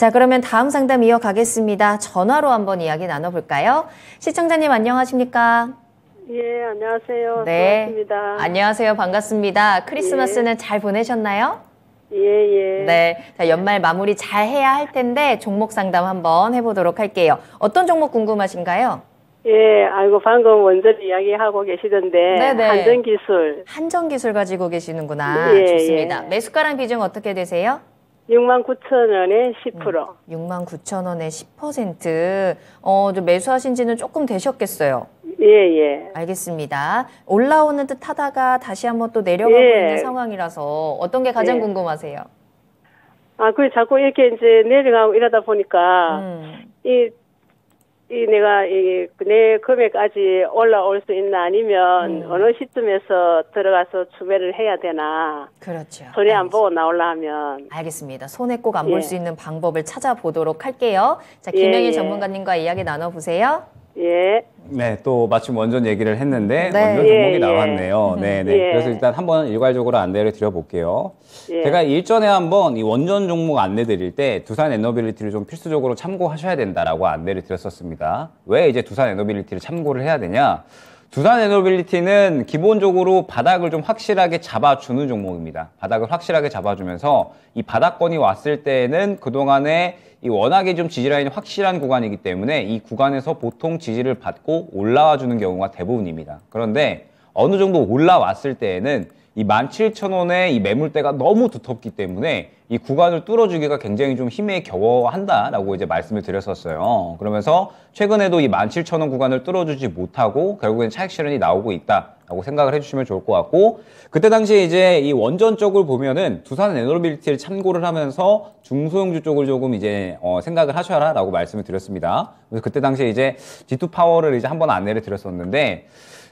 자, 그러면 다음 상담 이어가겠습니다. 전화로 한번 이야기 나눠볼까요? 시청자님 안녕하십니까? 예, 안녕하세요. 네. 반갑습니다. 안녕하세요. 반갑습니다. 예. 크리스마스는 예. 잘 보내셨나요? 예, 예. 네. 자, 연말 마무리 잘 해야 할 텐데 종목 상담 한번 해보도록 할게요. 어떤 종목 궁금하신가요? 예, 아이고 방금 원전 이야기하고 계시던데 네네. 한전 기술. 한전 기술 가지고 계시는구나. 예, 좋습니다. 예. 매수가랑 비중 어떻게 되세요? 6만 9천 원에 10%. 6만 9천 원에 10%. 어, 좀 매수하신 지는 조금 되셨겠어요. 예, 예. 알겠습니다. 올라오는 듯 하다가 다시 한번 또 내려가고 예. 있는 상황이라서 어떤 게 가장 예. 궁금하세요? 아, 그 자꾸 이렇게 이제 내려가고 이러다 보니까 음. 이이 내가 이 내 금액까지 올라올 수 있나 아니면 음. 어느 시점에서 들어가서 추배를 해야 되나 그렇죠 손해 안 보고 나올라 하면 알겠습니다 손해 꼭안 볼수 예. 있는 방법을 찾아보도록 할게요 자 예, 김영일 예. 전문가님과 이야기 나눠보세요. 예. 네, 또 마침 원전 얘기를 했는데 네. 원전 예, 종목이 예, 나왔네요. 예. 네, 음, 네. 예. 그래서 일단 한번 일괄적으로 안내를 드려볼게요. 예. 제가 일전에 한번 이 원전 종목 안내 드릴 때 두산 에너빌리티를 좀 필수적으로 참고하셔야 된다라고 안내를 드렸었습니다. 왜 이제 두산 에너빌리티를 참고를 해야 되냐? 두산 에너빌리티는 기본적으로 바닥을 좀 확실하게 잡아주는 종목입니다. 바닥을 확실하게 잡아주면서 이 바닥권이 왔을 때에는 그동안에 이 워낙에 좀 지지라인이 확실한 구간이기 때문에 이 구간에서 보통 지지를 받고 올라와 주는 경우가 대부분입니다. 그런데 어느 정도 올라왔을 때에는 이1 7 0 0 0원에이 매물대가 너무 두텁기 때문에 이 구간을 뚫어주기가 굉장히 좀 힘에 겨워한다라고 이제 말씀을 드렸었어요. 그러면서 최근에도 이 17,000원 구간을 뚫어주지 못하고 결국엔 차익 실현이 나오고 있다라고 생각을 해주시면 좋을 것 같고 그때 당시에 이제 이 원전 쪽을 보면은 두산 에너빌티를 참고를 하면서 중소형주 쪽을 조금 이제 어 생각을 하셔라라고 말씀을 드렸습니다. 그래서 그때 당시에 이제 G2 파워를 이제 한번 안내를 드렸었는데.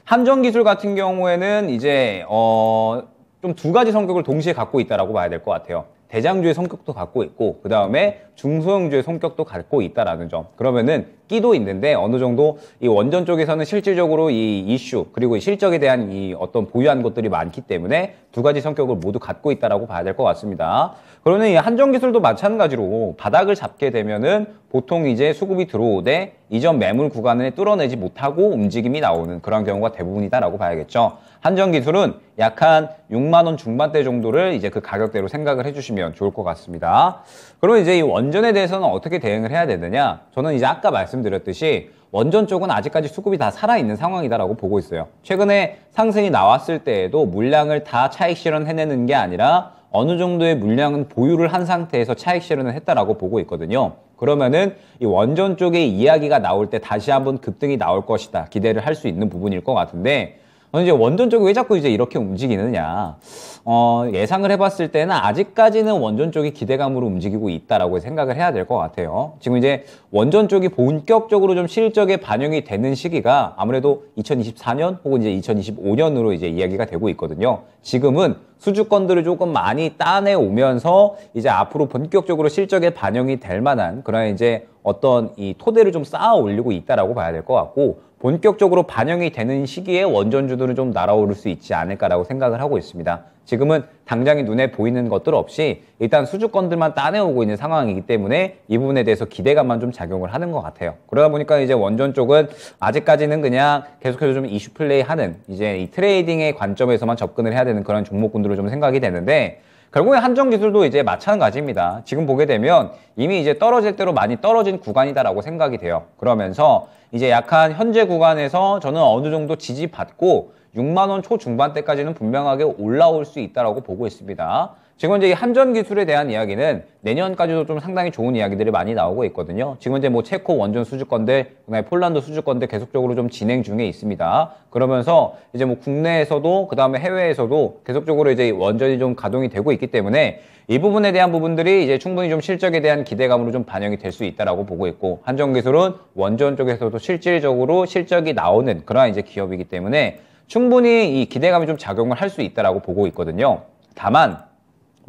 함정 기술 같은 경우에는 이제 어 좀두 가지 성격을 동시에 갖고 있다라고 봐야 될 것 같아요. 대장주의 성격도 갖고 있고 그 다음에 중소형주의 성격도 갖고 있다라는 점. 그러면은 끼도 있는데 어느 정도 이 원전 쪽에서는 실질적으로 이 이슈 그리고 실적에 대한 이 어떤 보유한 것들이 많기 때문에 두 가지 성격을 모두 갖고 있다라고 봐야 될 것 같습니다. 그러면 이 한정 기술도 마찬가지로 바닥을 잡게 되면은 보통 이제 수급이 들어오되 이전 매물 구간을 뚫어내지 못하고 움직임이 나오는 그런 경우가 대부분이다라고 봐야겠죠. 한정 기술은 약한 6만 원 중반대 정도를 이제 그 가격대로 생각을 해주시면 좋을 것 같습니다. 그러면 이제 이원 원전에 대해서는 어떻게 대응을 해야 되느냐 저는 이제 아까 말씀드렸듯이 원전 쪽은 아직까지 수급이 다 살아있는 상황이다라고 보고 있어요. 최근에 상승이 나왔을 때에도 물량을 다 차익 실현해내는 게 아니라 어느 정도의 물량은 보유를 한 상태에서 차익 실현을 했다라고 보고 있거든요. 그러면은 이 원전 쪽의 이야기가 나올 때 다시 한번 급등이 나올 것이다 기대를 할 수 있는 부분일 것 같은데 이제 원전 쪽이 왜 자꾸 이제 이렇게 움직이느냐. 어, 예상을 해봤을 때는 아직까지는 원전 쪽이 기대감으로 움직이고 있다라고 생각을 해야 될 것 같아요. 지금 이제 원전 쪽이 본격적으로 좀 실적에 반영이 되는 시기가 아무래도 2024년 혹은 이제 2025년으로 이제 이야기가 되고 있거든요. 지금은 수주권들을 조금 많이 따내 오면서 이제 앞으로 본격적으로 실적에 반영이 될 만한 그런 이제 어떤 이 토대를 좀 쌓아 올리고 있다라고 봐야 될 것 같고 본격적으로 반영이 되는 시기에 원전주들은 좀 날아오를 수 있지 않을까라고 생각을 하고 있습니다. 지금은 당장의 눈에 보이는 것들 없이 일단 수주권들만 따내오고 있는 상황이기 때문에 이 부분에 대해서 기대감만 좀 작용을 하는 것 같아요. 그러다 보니까 이제 원전 쪽은 아직까지는 그냥 계속해서 좀 이슈 플레이 하는 이제 이 트레이딩의 관점에서만 접근을 해야 되는 그런 종목군들로 좀 생각이 되는데 결국에 한정 기술도 이제 마찬가지입니다. 지금 보게 되면 이미 이제 떨어질 대로 많이 떨어진 구간이다라고 생각이 돼요. 그러면서 이제 약한 현재 구간에서 저는 어느 정도 지지받고 6만원 초중반대까지는 분명하게 올라올 수 있다라고 보고 있습니다. 지금 현재 이 한전 기술에 대한 이야기는 내년까지도 좀 상당히 좋은 이야기들이 많이 나오고 있거든요. 지금 현재 뭐 체코 원전 수주건들, 그다음에 폴란드 수주건들 계속적으로 좀 진행 중에 있습니다. 그러면서 이제 뭐 국내에서도 그다음에 해외에서도 계속적으로 이제 원전이 좀 가동이 되고 있기 때문에 이 부분에 대한 부분들이 이제 충분히 좀 실적에 대한 기대감으로 좀 반영이 될 수 있다라고 보고 있고 한전 기술은 원전 쪽에서도 실질적으로 실적이 나오는 그러한 이제 기업이기 때문에 충분히 이 기대감이 좀 작용을 할 수 있다라고 보고 있거든요. 다만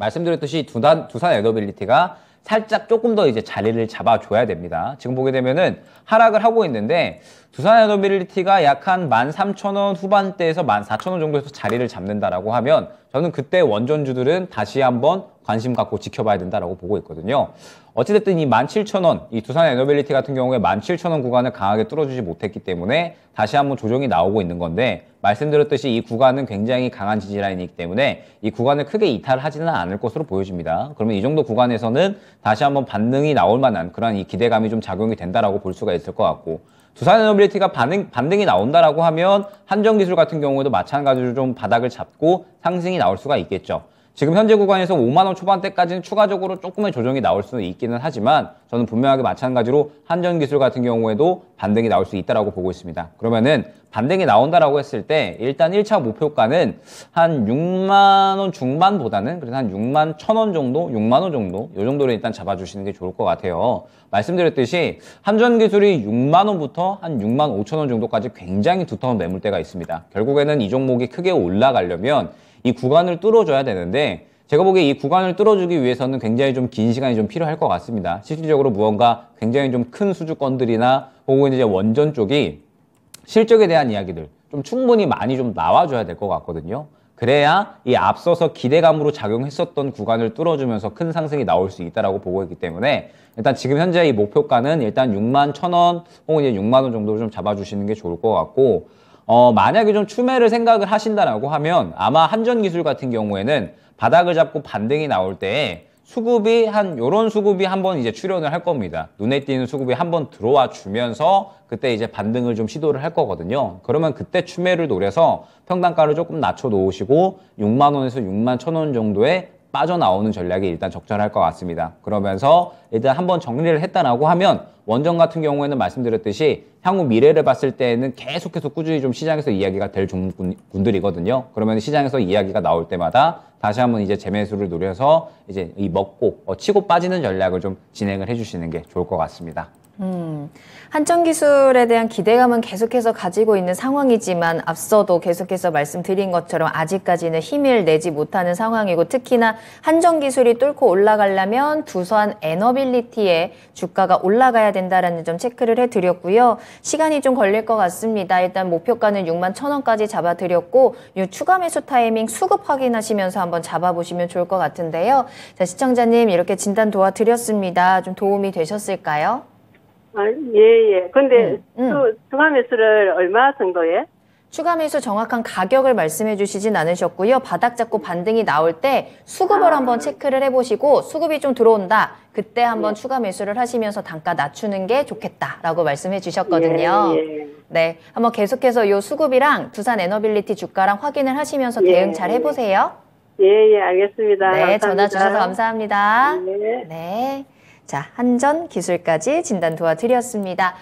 말씀드렸듯이 두산, 두산 에더빌리티가 살짝 조금 더 이제 자리를 잡아줘야 됩니다. 지금 보게 되면은 하락을 하고 있는데 두산 에더빌리티가약 한 13,000원 후반대에서 14,000원 정도에서 자리를 잡는다라고 하면 저는 그때 원전주들은 다시 한번 관심 갖고 지켜봐야 된다라고 보고 있거든요. 어찌됐든 이 17,000원, 이 두산 에너빌리티 같은 경우에 17,000원 구간을 강하게 뚫어주지 못했기 때문에 다시 한번 조정이 나오고 있는 건데 말씀드렸듯이 이 구간은 굉장히 강한 지지라인이기 때문에 이 구간을 크게 이탈하지는 않을 것으로 보여집니다. 그러면 이 정도 구간에서는 다시 한번 반등이 나올 만한 그런 이 기대감이 좀 작용이 된다라고 볼 수가 있을 것 같고 두산 에너빌리티가 반응, 반등이 나온다라고 하면 한정 기술 같은 경우에도 마찬가지로 좀 바닥을 잡고 상승이 나올 수가 있겠죠. 지금 현재 구간에서 5만원 초반대까지는 추가적으로 조금의 조정이 나올 수는 있기는 하지만 저는 분명하게 마찬가지로 한전 기술 같은 경우에도 반등이 나올 수 있다라고 보고 있습니다. 그러면은 반등이 나온다라고 했을 때 일단 1차 목표가는 한 6만원 중반보다는 그래서 한 6만 천원 정도, 6만원 정도 요 정도를 일단 잡아주시는 게 좋을 것 같아요. 말씀드렸듯이 한전 기술이 6만원부터 한 6만 5천원 정도까지 굉장히 두터운 매물대가 있습니다. 결국에는 이 종목이 크게 올라가려면 이 구간을 뚫어줘야 되는데 제가 보기에 이 구간을 뚫어주기 위해서는 굉장히 좀 긴 시간이 좀 필요할 것 같습니다. 실질적으로 무언가 굉장히 좀 큰 수주권들이나 혹은 이제 원전 쪽이 실적에 대한 이야기들 좀 충분히 많이 좀 나와줘야 될 것 같거든요. 그래야 이 앞서서 기대감으로 작용했었던 구간을 뚫어주면서 큰 상승이 나올 수 있다라고 보고 있기 때문에 일단 지금 현재 이 목표가는 일단 6만 1천 원 혹은 이제 6만 원 정도로 좀 잡아주시는 게 좋을 것 같고 어, 만약에 좀 추매를 생각을 하신다라고 하면 아마 한전 기술 같은 경우에는 바닥을 잡고 반등이 나올 때에 수급이 한 요런 수급이 한번 이제 출현을 할 겁니다. 눈에 띄는 수급이 한번 들어와 주면서 그때 이제 반등을 좀 시도를 할 거거든요. 그러면 그때 추매를 노려서 평단가를 조금 낮춰 놓으시고 6만 원에서 6만 1천원 정도의 빠져나오는 전략이 일단 적절할 것 같습니다. 그러면서 일단 한번 정리를 했다라고 하면 원전 같은 경우에는 말씀드렸듯이 향후 미래를 봤을 때에는 계속해서 꾸준히 좀 시장에서 이야기가 될 종목군들이거든요. 그러면 시장에서 이야기가 나올 때마다 다시 한번 이제 재매수를 노려서 이제 이 먹고 어, 치고 빠지는 전략을 좀 진행을 해주시는 게 좋을 것 같습니다. 음, 한정 기술에 대한 기대감은 계속해서 가지고 있는 상황이지만 앞서도 계속해서 말씀드린 것처럼 아직까지는 힘을 내지 못하는 상황이고 특히나 한정 기술이 뚫고 올라가려면 두산 에너빌리티의 주가가 올라가야 된다라는 점 체크를 해드렸고요. 시간이 좀 걸릴 것 같습니다. 일단 목표가는 6만 천원까지 잡아드렸고 이 추가 매수 타이밍 수급 확인하시면서 한번 잡아보시면 좋을 것 같은데요. 자, 시청자님 이렇게 진단 도와드렸습니다. 좀 도움이 되셨을까요? 아, 예, 예. 근데 음, 음. 또 추가 매수를 얼마 정도에? 추가 매수 정확한 가격을 말씀해 주시진 않으셨고요. 바닥 잡고 반등이 나올 때 수급을 아. 한번 체크를 해보시고 수급이 좀 들어온다. 그때 한번 예. 추가 매수를 하시면서 단가 낮추는 게 좋겠다라고 말씀해 주셨거든요. 예, 예. 네, 한번 계속해서 이 수급이랑 두산 에너빌리티 주가랑 확인을 하시면서 예. 대응 잘 해보세요. 예, 예, 알겠습니다. 네, 감사합니다. 전화 주셔서 감사합니다. 네. 네. 자, 한전 기술까지 진단 도와드렸습니다.